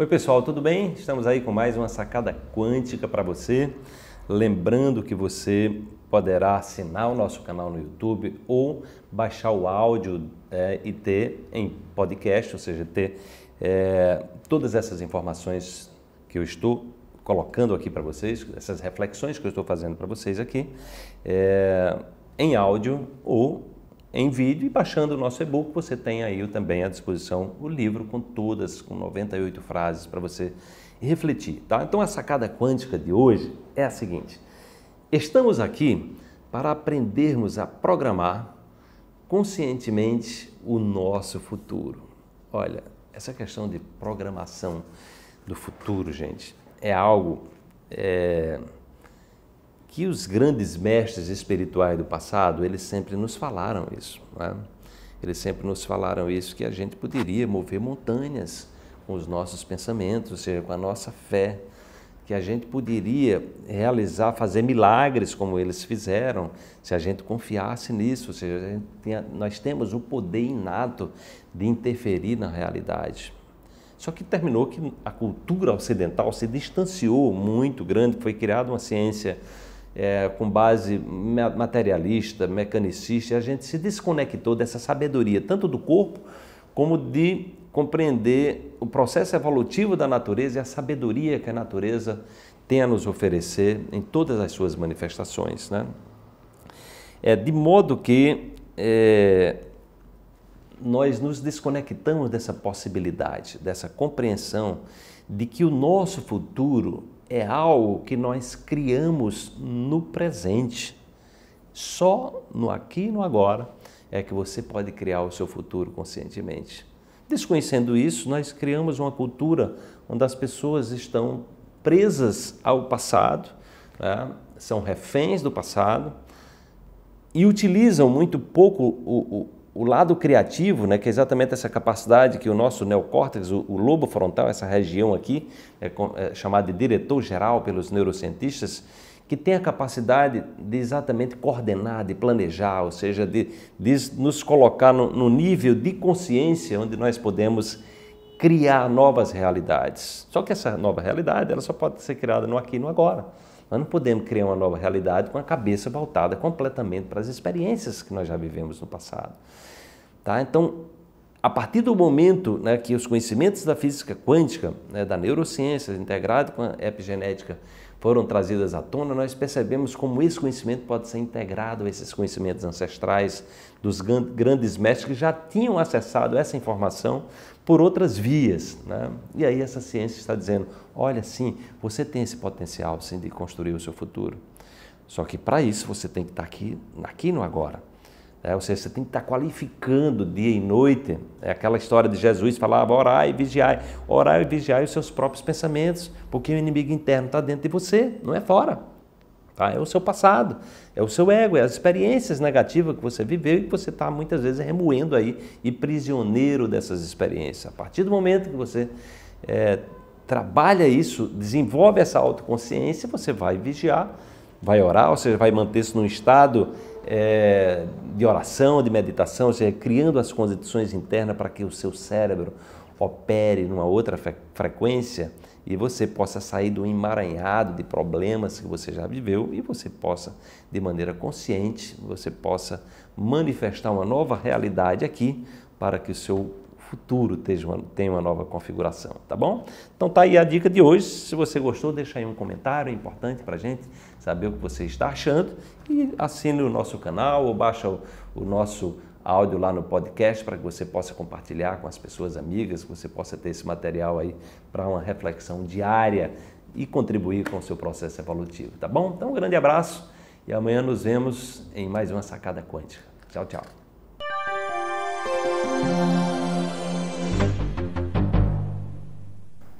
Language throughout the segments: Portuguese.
Oi, pessoal, tudo bem? Estamos aí com mais uma sacada quântica para você. Lembrando que você poderá assinar o nosso canal no YouTube ou baixar o áudio é, e ter em podcast, ou seja, ter é, todas essas informações que eu estou colocando aqui para vocês, essas reflexões que eu estou fazendo para vocês aqui, é, em áudio ou em vídeo e baixando o nosso e-book, você tem aí também à disposição o livro com todas, com 98 frases para você refletir. Tá? Então a sacada quântica de hoje é a seguinte: estamos aqui para aprendermos a programar conscientemente o nosso futuro. Olha, essa questão de programação do futuro, gente, é algo. É que os grandes mestres espirituais do passado, eles sempre nos falaram isso. Né? Eles sempre nos falaram isso, que a gente poderia mover montanhas com os nossos pensamentos, ou seja, com a nossa fé, que a gente poderia realizar, fazer milagres como eles fizeram, se a gente confiasse nisso, ou seja, nós temos o poder inato de interferir na realidade. Só que terminou que a cultura ocidental se distanciou muito grande, foi criada uma ciência é, com base materialista, mecanicista, a gente se desconectou dessa sabedoria, tanto do corpo como de compreender o processo evolutivo da natureza e a sabedoria que a natureza tem a nos oferecer em todas as suas manifestações. Né? É, de modo que é, nós nos desconectamos dessa possibilidade, dessa compreensão de que o nosso futuro é algo que nós criamos no presente. Só no aqui e no agora é que você pode criar o seu futuro conscientemente. Desconhecendo isso, nós criamos uma cultura onde as pessoas estão presas ao passado, né? são reféns do passado e utilizam muito pouco o, o o lado criativo, né, que é exatamente essa capacidade que o nosso neocórtex, o, o lobo frontal, essa região aqui, é, é chamada de diretor geral pelos neurocientistas, que tem a capacidade de exatamente coordenar, de planejar, ou seja, de, de nos colocar no, no, nível de consciência onde nós podemos criar novas realidades. Só que essa nova realidade ela só pode ser criada no aqui e no agora. Nós não podemos criar uma nova realidade com a cabeça voltada completamente para as experiências que nós já vivemos no passado. Tá? Então, a partir do momento né, que os conhecimentos da física quântica, né, da neurociência integrado com a epigenética, foram trazidas à tona, nós percebemos como esse conhecimento pode ser integrado a esses conhecimentos ancestrais dos grandes mestres que já tinham acessado essa informação por outras vias. Né? E aí essa ciência está dizendo, olha sim, você tem esse potencial sim de construir o seu futuro. Só que para isso você tem que estar tá aqui, aqui no agora. É, ou seja, você tem que estar qualificando dia e noite. É aquela história de Jesus falava, orai e vigiai. Orai e vigiai os seus próprios pensamentos, porque o inimigo interno está dentro de você, não é fora. Tá? É o seu passado, é o seu ego, é as experiências negativas que você viveu e que você está muitas vezes remoendo aí e prisioneiro dessas experiências. A partir do momento que você é, trabalha isso, desenvolve essa autoconsciência, você vai vigiar, vai orar, ou seja, vai manter-se num estado é, de oração, de meditação, ou seja, criando as condições internas para que o seu cérebro opere numa outra frequência e você possa sair do emaranhado de problemas que você já viveu e você possa, de maneira consciente, você possa manifestar uma nova realidade aqui para que o seu futuro tem uma nova configuração, tá bom? Então tá aí a dica de hoje. Se você gostou, deixa aí um comentário, é importante para gente saber o que você está achando e assine o nosso canal ou baixa o, o nosso áudio lá no podcast para que você possa compartilhar com as pessoas amigas, que você possa ter esse material aí para uma reflexão diária e contribuir com o seu processo evolutivo, tá bom? Então um grande abraço e amanhã nos vemos em mais uma sacada quântica. Tchau, tchau.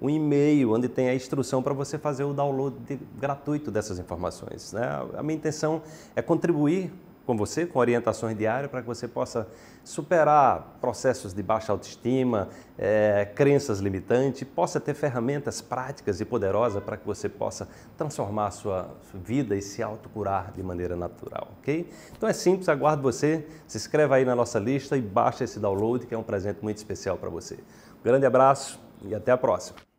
um e-mail onde tem a instrução para você fazer o download de, gratuito dessas informações. Né? A minha intenção é contribuir com você, com orientações diárias, para que você possa superar processos de baixa autoestima, é, crenças limitantes, possa ter ferramentas práticas e poderosas para que você possa transformar a sua vida e se autocurar de maneira natural, ok? Então é simples, aguardo você, se inscreva aí na nossa lista e baixa esse download que é um presente muito especial para você. Um grande abraço e até a próxima!